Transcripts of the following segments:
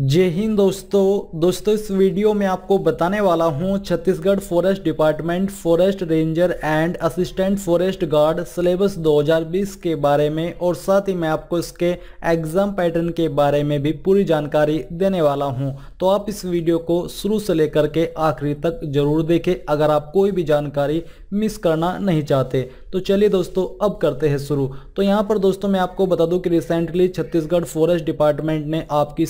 जय हिंद दोस्तों दोस्तों इस वीडियो में आपको बताने वाला हूं Chhattisgarh forest department forest ranger and assistant forest guard syllabus 2020 के बारे में और साथ ही मैं आपको इसके एग्ज़ाम पैटर्न के बारे में भी पूरी जानकारी देने वाला हूं तो आप इस वीडियो को शुरू से लेकर के आखिरी तक जरूर देखें अगर आप कोई भी जानकारी मिस करना नहीं चाहते तो चलिए दोस्तों अब करते हैं शुरू तो यहाँ पर दोस्तों मैं आपको बता दूँ कि रिसेंटली छत्तीसगढ़ फॉरेस्ट डिपार्टमेंट ने आपकी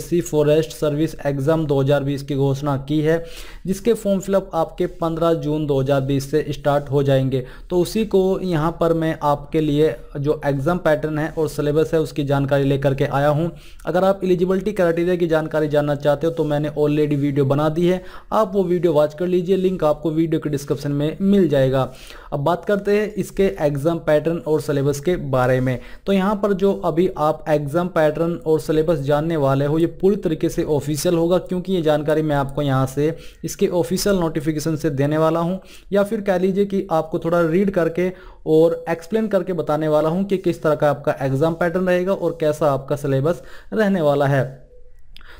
सी फॉरेस्ट सर्विस एग्ज़ाम 2020 की घोषणा की है जिसके फॉर्म फिलअप आपके 15 जून 2020 से स्टार्ट हो जाएंगे तो उसी को यहाँ पर मैं आपके लिए जो एग्ज़ाम पैटर्न है और सिलेबस है उसकी जानकारी लेकर के आया हूँ अगर आप एलिजिबिलिटी क्राइटेरिया की जानकारी जानना चाहते हो तो मैंने ऑलरेडी वीडियो बना दी है आप वो वीडियो वॉच कर लीजिए लिंक आपको वीडियो के डिस्क्रिप्शन में मिल जाएगा अब बात करते हैं इसके एग्ज़ाम पैटर्न और सिलेबस के बारे में तो यहाँ पर जो अभी आप एग्ज़ाम पैटर्न और सिलेबस जानने वाले हो ये पूरी तरीके से ऑफिशियल होगा क्योंकि ये जानकारी मैं आपको यहाँ से इसके ऑफिशियल नोटिफिकेशन से देने वाला हूँ या फिर कह लीजिए कि आपको थोड़ा रीड करके और एक्सप्लेन करके बताने वाला हूँ कि किस तरह का आपका एग्ज़ाम पैटर्न रहेगा और कैसा आपका सिलेबस रहने वाला है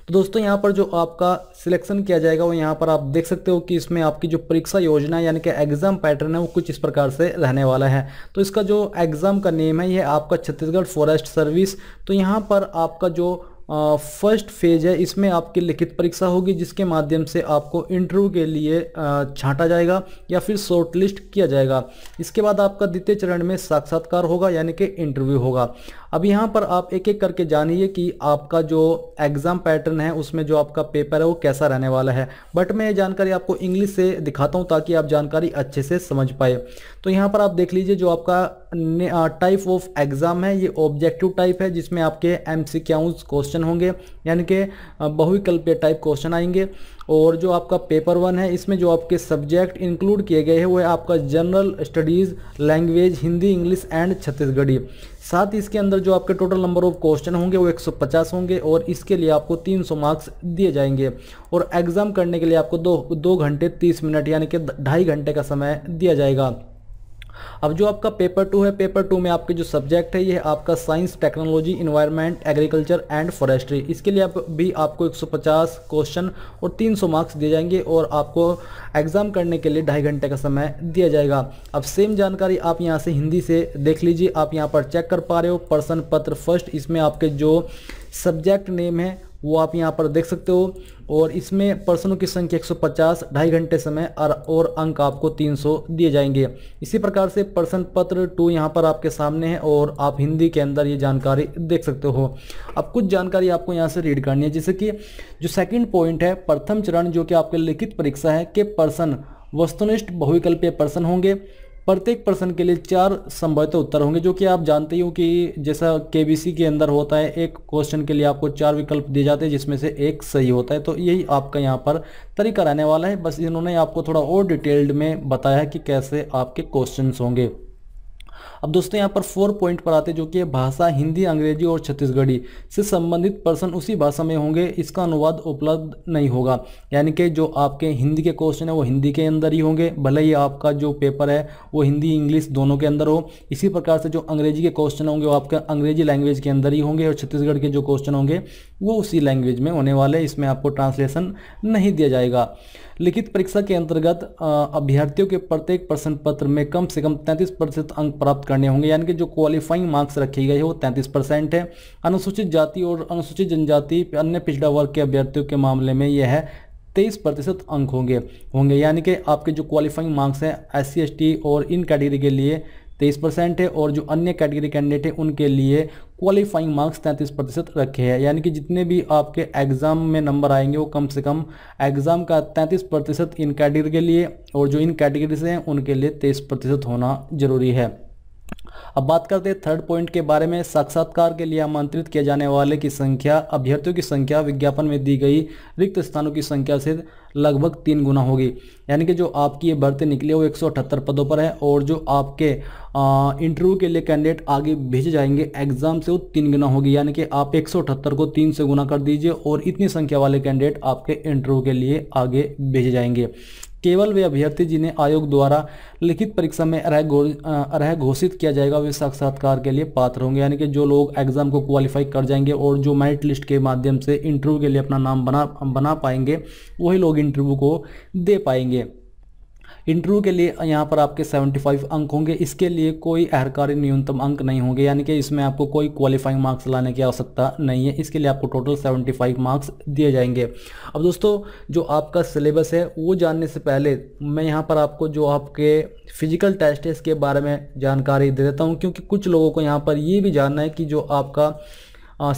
तो दोस्तों यहाँ पर जो आपका सिलेक्शन किया जाएगा वो यहाँ पर आप देख सकते हो कि इसमें आपकी जो परीक्षा योजना यानी कि एग्ज़ाम पैटर्न है वो कुछ इस प्रकार से रहने वाला है तो इसका जो एग्ज़ाम का नेम है यह आपका छत्तीसगढ़ फॉरेस्ट सर्विस तो यहाँ पर आपका जो फर्स्ट फेज है इसमें आपकी लिखित परीक्षा होगी जिसके माध्यम से आपको इंटरव्यू के लिए छांटा जाएगा या फिर शॉर्टलिस्ट किया जाएगा इसके बाद आपका द्वितीय चरण में साक्षात्कार होगा यानी कि इंटरव्यू होगा अब यहाँ पर आप एक एक करके जानिए कि आपका जो एग्ज़ाम पैटर्न है उसमें जो आपका पेपर है वो कैसा रहने वाला है बट मैं ये जानकारी आपको इंग्लिश से दिखाता हूँ ताकि आप जानकारी अच्छे से समझ पाए तो यहाँ पर आप देख लीजिए जो आपका टाइप ऑफ एग्ज़ाम है ये ऑब्जेक्टिव टाइप है जिसमें आपके एम सी क्वेश्चन क्वेश्चन होंगे यानी कि बहुविकल्पीय टाइप क्वेश्चन आएंगे और जो आपका पेपर वन है इसमें जो आपके सब्जेक्ट इंक्लूड किए गए हैं वो है आपका general studies language Hindi English and Chhattisgarhi साथ ही इसके अंदर जो आपके टोटल नंबर ऑफ क्वेश्चन होंगे वो 150 होंगे और इसके लिए आपको 300 मार्क्स दिए जाएंगे और एग्ज़ाम करने के लिए आपको दो दो घंटे 30 मिनट यानी कि ढाई घंटे का समय दिया जाएगा अब जो आपका पेपर टू है पेपर टू में आपके जो सब्जेक्ट है ये है आपका science technology environment agriculture and forestry इसके लिए आप भी आपको 150 क्वेश्चन और 300 मार्क्स दिए जाएंगे और आपको एग्ज़ाम करने के लिए ढाई घंटे का समय दिया जाएगा अब सेम जानकारी आप यहाँ से हिंदी से देख लीजिए आप यहाँ पर चेक कर पा रहे हो पर्सन पत्र फर्स्ट इसमें आपके जो सब्जेक्ट नेम है वो आप यहाँ पर देख सकते हो और इसमें पर्सनों की संख्या 150 ढाई घंटे समय और अंक आपको 300 दिए जाएंगे इसी प्रकार से पर्सन पत्र टू यहाँ पर आपके सामने है और आप हिंदी के अंदर ये जानकारी देख सकते हो अब कुछ जानकारी आपको यहाँ से रीड करनी है जैसे कि जो सेकंड पॉइंट है प्रथम चरण जो कि आपके लिखित परीक्षा है कि पर्सन वस्तुनिष्ठ बहुविकल्पीय पर्सन होंगे प्रत्येक प्रश्न के लिए चार संभावित उत्तर होंगे जो कि आप जानते हो कि जैसा केबीसी के अंदर होता है एक क्वेश्चन के लिए आपको चार विकल्प दिए जाते हैं जिसमें से एक सही होता है तो यही आपका यहाँ पर तरीका रहने वाला है बस इन्होंने आपको थोड़ा और डिटेल्ड में बताया है कि कैसे आपके क्वेश्चन होंगे अब दोस्तों यहाँ पर फोर पॉइंट पर आते जो कि भाषा हिंदी अंग्रेजी और छत्तीसगढ़ी से संबंधित पर्सन उसी भाषा में होंगे इसका अनुवाद उपलब्ध नहीं होगा यानी कि जो आपके हिंदी के क्वेश्चन है वो हिंदी के अंदर ही होंगे भले ही आपका जो पेपर है वो हिंदी इंग्लिश दोनों के अंदर हो इसी प्रकार से जो अंग्रेजी के क्वेश्चन होंगे वो आपके अंग्रेजी लैंग्वेज के अंदर ही होंगे और छत्तीसगढ़ के जो क्वेश्चन होंगे वो उसी लैंग्वेज में होने वाले इसमें आपको ट्रांसलेशन नहीं दिया जाएगा लिखित परीक्षा के अंतर्गत अभ्यर्थियों के प्रत्येक प्रश्न पत्र में कम से कम तैंतीस प्रतिशत अंक प्राप्त करने होंगे यानी कि जो क्वालिफाइंग मार्क्स रखे गए हैं वो तैंतीस परसेंट है अनुसूचित जाति और अनुसूचित जनजाति अन्य पिछड़ा वर्ग के अभ्यर्थियों के मामले में यह है तेईस प्रतिशत अंक होंगे होंगे यानी कि आपके जो क्वालिफाइंग मार्क्स हैं एस सी और इन कैटेगरी के लिए तेईस परसेंट है और जो अन्य कैटेगरी कैंडिडेट हैं उनके लिए क्वालिफाइंग मार्क्स तैंतीस प्रतिशत रखे हैं यानी कि जितने भी आपके एग्ज़ाम में नंबर आएंगे वो कम से कम एग्ज़ाम का तैंतीस प्रतिशत इन कैटेगरी के लिए और जो इन कैटेगरी से हैं उनके लिए तेईस प्रतिशत होना जरूरी है अब बात करते हैं थर्ड पॉइंट के बारे में साक्षात्कार के लिए आमंत्रित किए जाने वाले की संख्या अभ्यर्थियों की संख्या विज्ञापन में दी गई रिक्त स्थानों की संख्या से लगभग तीन गुना होगी यानी कि जो आपकी ये भर्ती निकली है वो एक पदों पर है और जो आपके इंटरव्यू के लिए कैंडिडेट आगे भेजे जाएंगे एग्जाम से वो तीन गुना होगी यानी कि आप एक को तीन से गुना कर दीजिए और इतनी संख्या वाले कैंडिडेट आपके इंटरव्यू के लिए आगे भेजे जाएंगे केवल वे अभ्यर्थी जिन्हें आयोग द्वारा लिखित परीक्षा में रह गो, रह घोषित किया जाएगा वे साक्षात्कार के लिए पात्र होंगे यानी कि जो लोग एग्जाम को क्वालिफाई कर जाएंगे और जो मेरिट लिस्ट के माध्यम से इंटरव्यू के लिए अपना नाम बना बना पाएंगे वही लोग इंटरव्यू को दे पाएंगे इंटरव्यू के लिए यहाँ पर आपके 75 अंक होंगे इसके लिए कोई अहरकारी न्यूनतम अंक नहीं होंगे यानी कि इसमें आपको कोई क्वालिफाइंग मार्क्स लाने की आवश्यकता नहीं है इसके लिए आपको टोटल 75 मार्क्स दिए जाएंगे अब दोस्तों जो आपका सिलेबस है वो जानने से पहले मैं यहाँ पर आपको जो आपके फिजिकल टेस्ट है इसके बारे में जानकारी दे देता हूँ क्योंकि कुछ लोगों को यहाँ पर ये भी जानना है कि जो आपका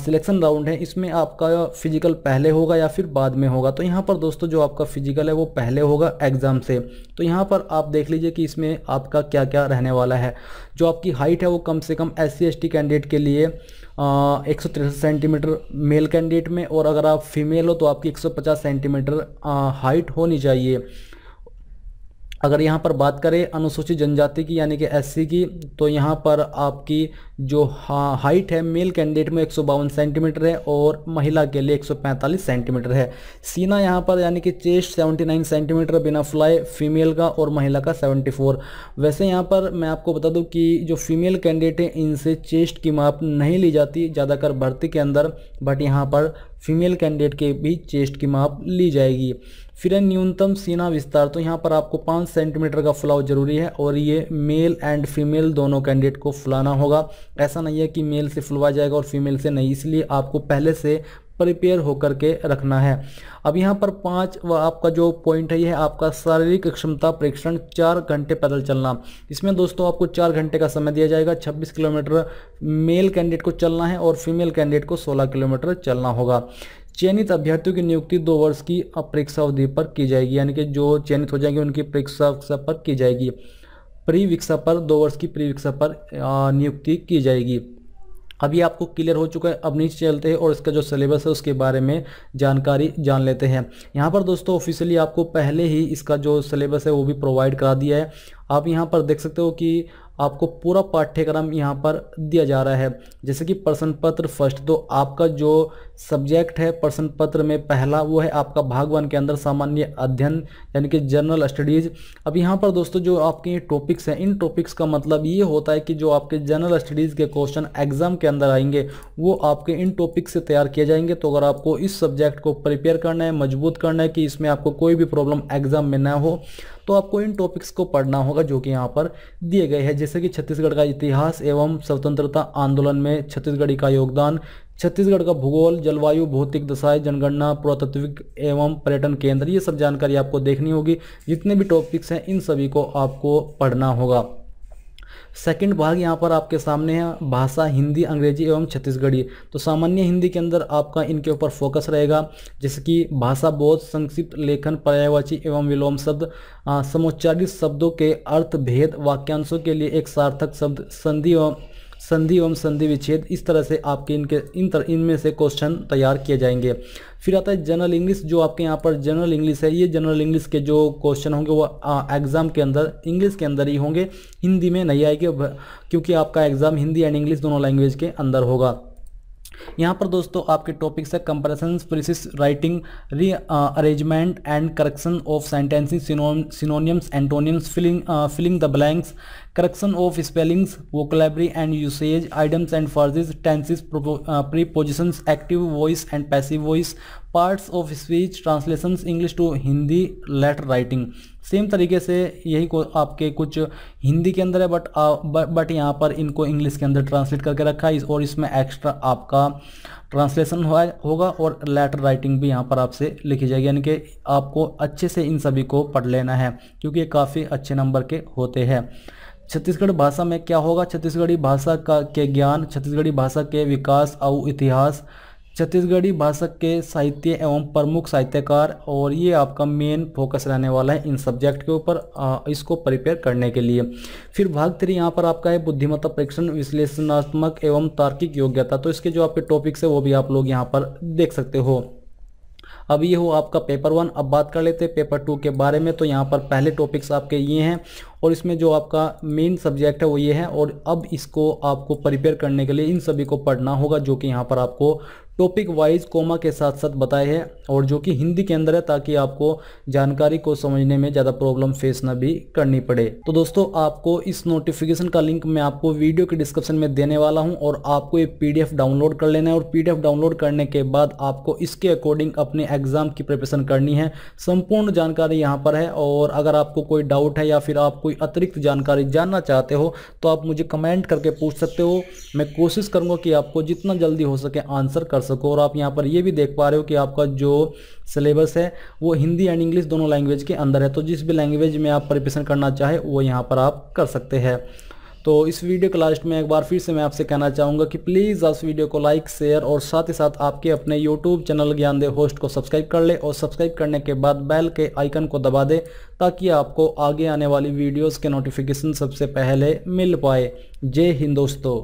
सिलेक्शन राउंड है इसमें आपका फिजिकल पहले होगा या फिर बाद में होगा तो यहाँ पर दोस्तों जो आपका फिजिकल है वो पहले होगा एग्ज़ाम से तो यहाँ पर आप देख लीजिए कि इसमें आपका क्या क्या रहने वाला है जो आपकी हाइट है वो कम से कम एस सी कैंडिडेट के लिए एक सेंटीमीटर मेल कैंडिडेट में और अगर आप फीमेल हो तो आपकी पचास सेंटीमीटर हाइट होनी चाहिए अगर यहाँ पर बात करें अनुसूचित जनजाति की यानी कि एस की तो यहाँ पर आपकी जो हा, हाइट है मेल कैंडिडेट में एक सेंटीमीटर है और महिला के लिए 145 सेंटीमीटर है सीना यहाँ पर यानी कि चेस्ट 79 सेंटीमीटर बिना फ्लाई फीमेल का और महिला का 74 वैसे यहाँ पर मैं आपको बता दूँ कि जो फीमेल कैंडिडेट हैं इनसे चेस्ट की माप नहीं ली जाती ज़्यादातर भर्ती के अंदर बट यहाँ पर फीमेल कैंडिडेट के भी चेस्ट की माप ली जाएगी फिर न्यूनतम सीना विस्तार तो यहाँ पर आपको पाँच सेंटीमीटर का फुलाव जरूरी है और ये मेल एंड फीमेल दोनों कैंडिडेट को फुलाना होगा ऐसा नहीं है कि मेल से फुलवा जाएगा और फीमेल से नहीं इसलिए आपको पहले से प्रिपेयर होकर के रखना है अब यहाँ पर पाँच व आपका जो पॉइंट है यह आपका शारीरिक क्षमता परीक्षण चार घंटे पैदल चलना इसमें दोस्तों आपको चार घंटे का समय दिया जाएगा 26 किलोमीटर मेल कैंडिडेट को चलना है और फीमेल कैंडिडेट को 16 किलोमीटर चलना होगा चयनित अभ्यर्थियों की नियुक्ति दो वर्ष की परीक्षा अवधि पर की जाएगी यानी कि जो चयनित हो जाएंगे उनकी परीक्षा पर की जाएगी प्रीवीक्षा पर दो वर्ष की प्रीवीक्षा पर नियुक्ति की जाएगी अब ये आपको क्लियर हो चुका है अब नीचे चलते हैं और इसका जो सिलेबस है उसके बारे में जानकारी जान लेते हैं यहाँ पर दोस्तों ऑफिशियली आपको पहले ही इसका जो सिलेबस है वो भी प्रोवाइड करा दिया है आप यहाँ पर देख सकते हो कि आपको पूरा पाठ्यक्रम यहाँ पर दिया जा रहा है जैसे कि प्रश्न पत्र फर्स्ट तो आपका जो सब्जेक्ट है प्रश्न पत्र में पहला वो है आपका भाग वन के अंदर सामान्य अध्ययन यानी कि जनरल स्टडीज़ अब यहाँ पर दोस्तों जो आपके ये टॉपिक्स हैं इन टॉपिक्स का मतलब ये होता है कि जो आपके जनरल स्टडीज़ के क्वेश्चन एग्जाम के अंदर आएंगे वो आपके इन टॉपिक से तैयार किए जाएंगे तो अगर आपको इस सब्जेक्ट को प्रिपेयर करना है मजबूत करना है कि इसमें आपको कोई भी प्रॉब्लम एग्जाम में ना हो तो आपको इन टॉपिक्स को पढ़ना होगा जो कि यहाँ पर दिए गए हैं जैसे कि छत्तीसगढ़ का इतिहास एवं स्वतंत्रता आंदोलन में छत्तीसगढ़ी का योगदान छत्तीसगढ़ का भूगोल जलवायु भौतिक दशाएं जनगणना पुरातत्विक एवं पर्यटन केंद्र ये सब जानकारी आपको देखनी होगी जितने भी टॉपिक्स हैं इन सभी को आपको पढ़ना होगा सेकंड भाग यहाँ पर आपके सामने है भाषा हिंदी अंग्रेजी एवं छत्तीसगढ़ी तो सामान्य हिंदी के अंदर आपका इनके ऊपर फोकस रहेगा जैसे कि भाषा बोध संक्षिप्त लेखन पर्यायवाची एवं विलोम शब्द समोच्चारित शब्दों के अर्थ भेद वाक्यांशों के लिए एक सार्थक शब्द संधि एवं संधि एवं संधि विच्छेद इस तरह से आपके इनके इन तरह इनमें से क्वेश्चन तैयार किए जाएंगे फिर आता है जनरल इंग्लिश जो आपके यहाँ पर जनरल इंग्लिश है ये जनरल इंग्लिश के जो क्वेश्चन होंगे वो एग्ज़ाम के अंदर इंग्लिश के अंदर ही होंगे हिंदी में नहीं आएगी क्योंकि आपका एग्ज़ाम हिंदी एंड इंग्लिश दोनों लैंग्वेज के अंदर होगा यहाँ पर दोस्तों आपके टॉपिक्स है comprehension precis writing rearrangement and correction of sentencing synonyms antonyms filling filling the blanks correction of spellings vocabulary and usage idioms and phrases tenses prepositions active voice and passive voice parts of speech translations English to Hindi letter writing same तरीके से यही को आपके कुछ हिंदी के अंदर है but but यहाँ पर इनको इंग्लिश के अंदर ट्रांसलेट करके रखा है और इसमें एक्स्ट्रा आपका ट्रांसलेशन हो, होगा और लेटर राइटिंग भी यहाँ पर आपसे लिखी जाएगी यानी कि आपको अच्छे से इन सभी को पढ़ लेना है क्योंकि ये काफ़ी अच्छे नंबर के होते हैं छत्तीसगढ़ भाषा में क्या होगा छत्तीसगढ़ी भाषा का के ज्ञान छत्तीसगढ़ी भाषा के विकास और इतिहास छत्तीसगढ़ी भाषा के साहित्य एवं प्रमुख साहित्यकार और ये आपका मेन फोकस रहने वाला है इन सब्जेक्ट के ऊपर इसको प्रिपेयर करने के लिए फिर भाग थ्री यहाँ पर आपका है बुद्धिमत्ता परीक्षण विश्लेषणात्मक एवं तार्किक योग्यता तो इसके जो आपके टॉपिक्स है वो भी आप लोग यहाँ पर देख सकते हो अब ये हो आपका पेपर वन अब बात कर लेते हैं पेपर टू के बारे में तो यहाँ पर पहले टॉपिक्स आपके ये हैं और इसमें जो आपका मेन सब्जेक्ट है वो ये है और अब इसको आपको प्रिपेयर करने के लिए इन सभी को पढ़ना होगा जो कि यहाँ पर आपको टॉपिक वाइज कोमा के साथ साथ बताए हैं और जो कि हिंदी के अंदर है ताकि आपको जानकारी को समझने में ज़्यादा प्रॉब्लम फेस ना भी करनी पड़े तो दोस्तों आपको इस नोटिफिकेशन का लिंक मैं आपको वीडियो के डिस्क्रिप्शन में देने वाला हूं और आपको ये पीडीएफ डाउनलोड कर लेना है और पीडीएफ डाउनलोड करने के बाद आपको इसके अकॉर्डिंग अपने एग्जाम की प्रिपरेशन करनी है संपूर्ण जानकारी यहाँ पर है और अगर आपको कोई डाउट है या फिर आप कोई कोई अतिरिक्त जानकारी जानना चाहते हो तो आप मुझे कमेंट करके पूछ सकते हो मैं कोशिश करूँगा कि आपको जितना जल्दी हो सके आंसर कर सको और आप यहाँ पर ये भी देख पा रहे हो कि आपका जो सिलेबस है वो हिंदी एंड इंग्लिश दोनों लैंग्वेज के अंदर है तो जिस भी लैंग्वेज में आप प्रिपरेशन करना चाहे वो यहाँ पर आप कर सकते हैं तो इस वीडियो के लास्ट में एक बार फिर से मैं आपसे कहना चाहूँगा कि प्लीज़ आप इस वीडियो को लाइक शेयर और साथ ही साथ आपके अपने यूट्यूब चैनल ज्ञान दे होस्ट को सब्सक्राइब कर ले और सब्सक्राइब करने के बाद बैल के आइकन को दबा दे ताकि आपको आगे आने वाली वीडियोज़ के नोटिफिकेशन सबसे पहले मिल पाए जय हिंद दोस्तों